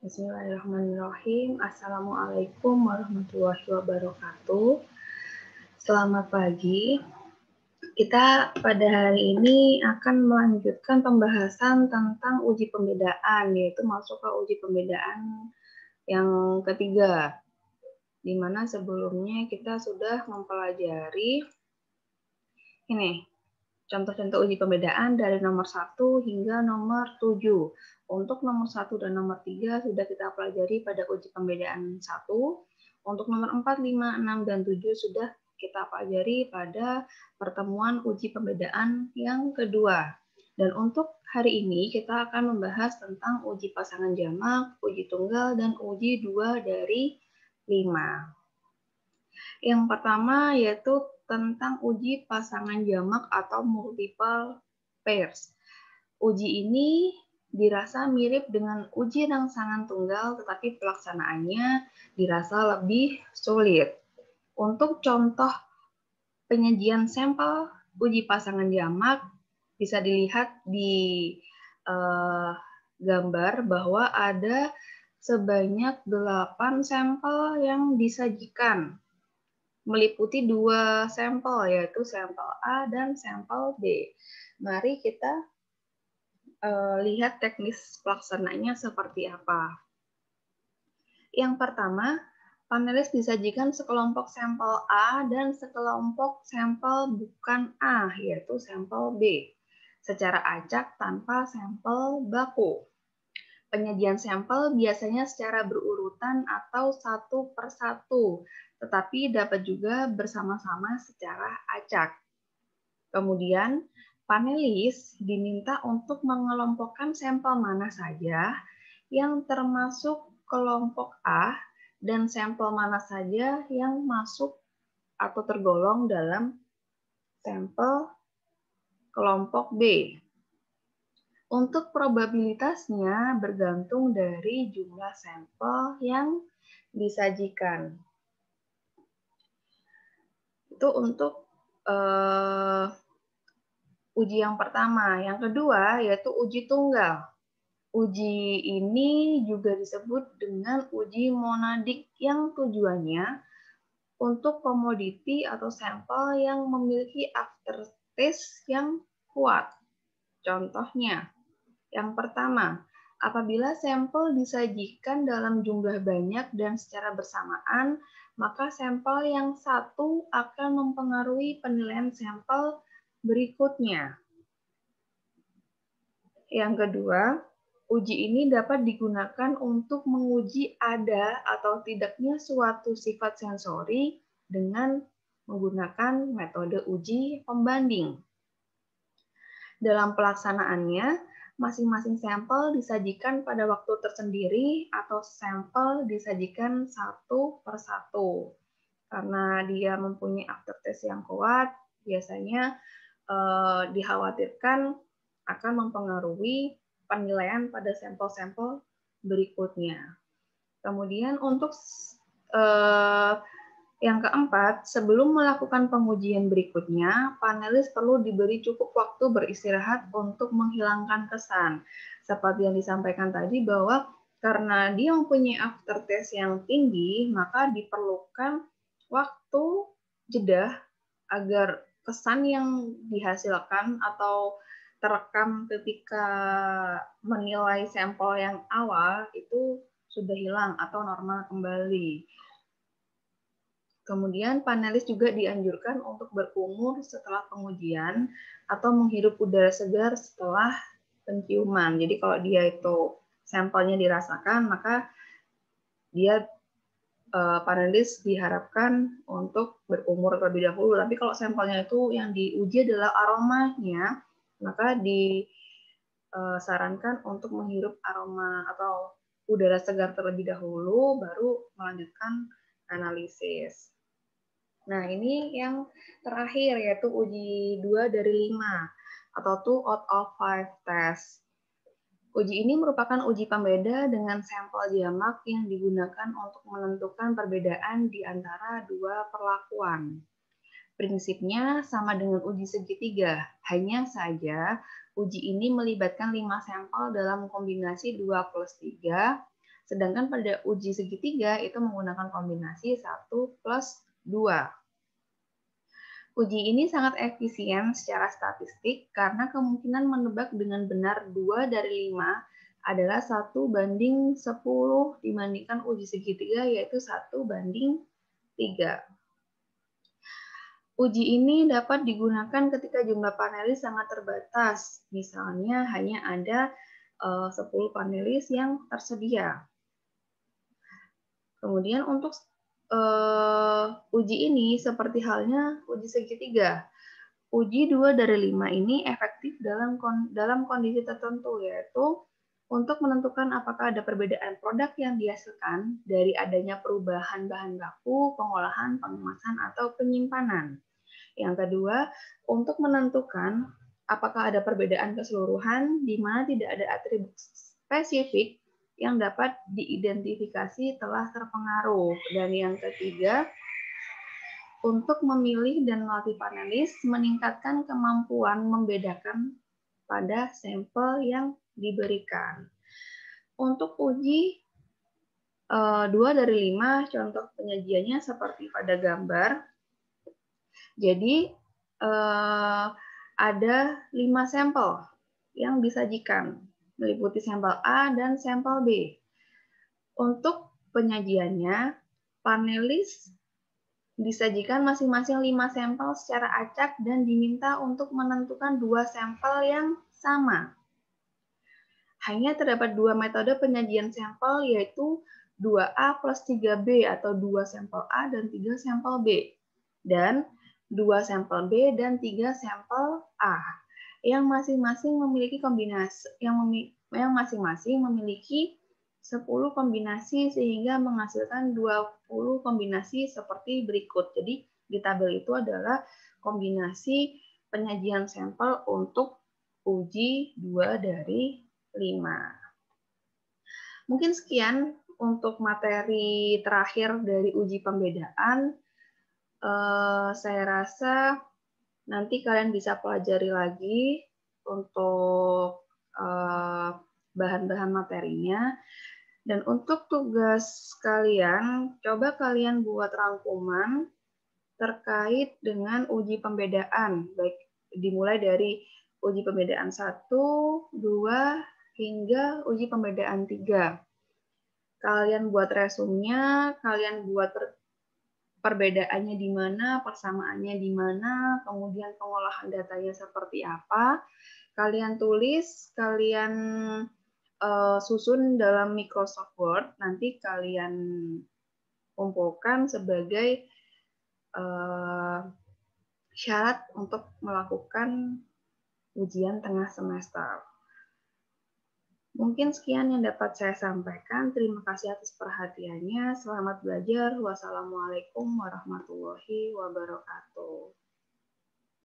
Bismillahirrahmanirrahim. Assalamualaikum warahmatullahi wabarakatuh. Selamat pagi. Kita pada hari ini akan melanjutkan pembahasan tentang uji pembedaan, yaitu masuk ke uji pembedaan yang ketiga, di mana sebelumnya kita sudah mempelajari ini contoh-contoh uji pembedaan dari nomor 1 hingga nomor 7. Untuk nomor 1 dan nomor 3 sudah kita pelajari pada uji pembedaan 1. Untuk nomor 4, 5, 6, dan 7 sudah kita pelajari pada pertemuan uji pembedaan yang kedua. Dan untuk hari ini kita akan membahas tentang uji pasangan jamak, uji tunggal, dan uji dua dari lima. Yang pertama yaitu tentang uji pasangan jamak atau multiple pairs. Uji ini dirasa mirip dengan uji rangsangan tunggal, tetapi pelaksanaannya dirasa lebih sulit. Untuk contoh penyajian sampel uji pasangan jamak, bisa dilihat di eh, gambar bahwa ada sebanyak 8 sampel yang disajikan meliputi dua sampel, yaitu sampel A dan sampel B. Mari kita uh, lihat teknis pelaksananya seperti apa. Yang pertama, panelis disajikan sekelompok sampel A dan sekelompok sampel bukan A, yaitu sampel B, secara acak tanpa sampel baku. Penyajian sampel biasanya secara berurutan atau satu per satu, tetapi dapat juga bersama-sama secara acak. Kemudian, panelis diminta untuk mengelompokkan sampel mana saja yang termasuk kelompok A dan sampel mana saja yang masuk atau tergolong dalam sampel kelompok B. Untuk probabilitasnya bergantung dari jumlah sampel yang disajikan. Itu untuk eh, uji yang pertama. Yang kedua yaitu uji tunggal. Uji ini juga disebut dengan uji monadik yang tujuannya untuk komoditi atau sampel yang memiliki aftertaste yang kuat. Contohnya, yang pertama, apabila sampel disajikan dalam jumlah banyak dan secara bersamaan, maka sampel yang satu akan mempengaruhi penilaian sampel berikutnya. Yang kedua, uji ini dapat digunakan untuk menguji ada atau tidaknya suatu sifat sensori dengan menggunakan metode uji pembanding. Dalam pelaksanaannya, masing-masing sampel disajikan pada waktu tersendiri atau sampel disajikan satu per satu. Karena dia mempunyai aftertaste yang kuat, biasanya Eh, dikhawatirkan akan mempengaruhi penilaian pada sampel-sampel berikutnya. Kemudian untuk eh, yang keempat, sebelum melakukan pengujian berikutnya, panelis perlu diberi cukup waktu beristirahat untuk menghilangkan kesan. Seperti yang disampaikan tadi bahwa karena dia mempunyai after yang tinggi, maka diperlukan waktu jeda agar kesan yang dihasilkan atau terekam ketika menilai sampel yang awal itu sudah hilang atau normal kembali. Kemudian panelis juga dianjurkan untuk berumur setelah pengujian atau menghirup udara segar setelah penciuman. Jadi kalau dia itu sampelnya dirasakan, maka dia uh, panelis diharapkan untuk berumur terlebih dahulu. Tapi kalau sampelnya itu yang diuji adalah aromanya, maka disarankan eh, untuk menghirup aroma atau udara segar terlebih dahulu, baru melanjutkan analisis. Nah, ini yang terakhir yaitu uji 2 dari 5 atau 2 out of 5 test. Uji ini merupakan uji pembeda dengan sampel jamak yang digunakan untuk menentukan perbedaan di antara dua perlakuan. Prinsipnya sama dengan uji segitiga, hanya saja uji ini melibatkan lima sampel dalam kombinasi 2 plus 3, sedangkan pada uji segitiga itu menggunakan kombinasi 1 plus 2. Uji ini sangat efisien secara statistik karena kemungkinan menebak dengan benar 2 dari 5 adalah 1 banding 10 dibandingkan uji segitiga yaitu 1 banding 3. Uji ini dapat digunakan ketika jumlah panelis sangat terbatas, misalnya hanya ada 10 eh, panelis yang tersedia. Kemudian untuk uh, uji ini seperti halnya uji segitiga. Uji 2 dari lima ini efektif dalam kon dalam kondisi tertentu yaitu untuk menentukan apakah ada perbedaan produk yang dihasilkan dari adanya perubahan bahan baku, pengolahan, pengemasan atau penyimpanan. Yang kedua, untuk menentukan apakah ada perbedaan keseluruhan di mana tidak ada atribut spesifik yang dapat diidentifikasi telah terpengaruh. Dan yang ketiga, untuk memilih dan melatih panelis meningkatkan kemampuan membedakan pada sampel yang diberikan. Untuk uji eh, dua dari lima contoh penyajiannya seperti pada gambar. Jadi eh, ada lima sampel yang disajikan meliputi sampel A dan sampel B. Untuk penyajiannya, panelis disajikan masing-masing 5 sampel secara acak dan diminta untuk menentukan dua sampel yang sama. Hanya terdapat dua metode penyajian sampel yaitu 2A plus 3B atau 2 sampel A dan 3 sampel B. Dan 2 sampel B dan 3 sampel A yang masing-masing memiliki kombinasi yang memi yang masing-masing memiliki 10 kombinasi sehingga menghasilkan 20 kombinasi seperti berikut. Jadi di tabel itu adalah kombinasi penyajian sampel untuk uji 2 dari 5. Mungkin sekian untuk materi terakhir dari uji pembedaan. Eh, saya rasa Nanti kalian bisa pelajari lagi untuk eh, bahan-bahan materinya. Dan untuk tugas kalian, coba kalian buat rangkuman terkait dengan uji pembedaan, baik dimulai dari uji pembedaan 1, 2, hingga uji pembedaan 3. Kalian buat resumnya, kalian buat perbedaannya di mana, persamaannya di mana, kemudian pengolahan datanya seperti apa. Kalian tulis, kalian uh, susun dalam Microsoft Word, nanti kalian kumpulkan sebagai uh, syarat untuk melakukan ujian tengah semester. Mungkin sekian yang dapat saya sampaikan. Terima kasih atas perhatiannya. Selamat belajar. Wassalamualaikum warahmatullahi wabarakatuh.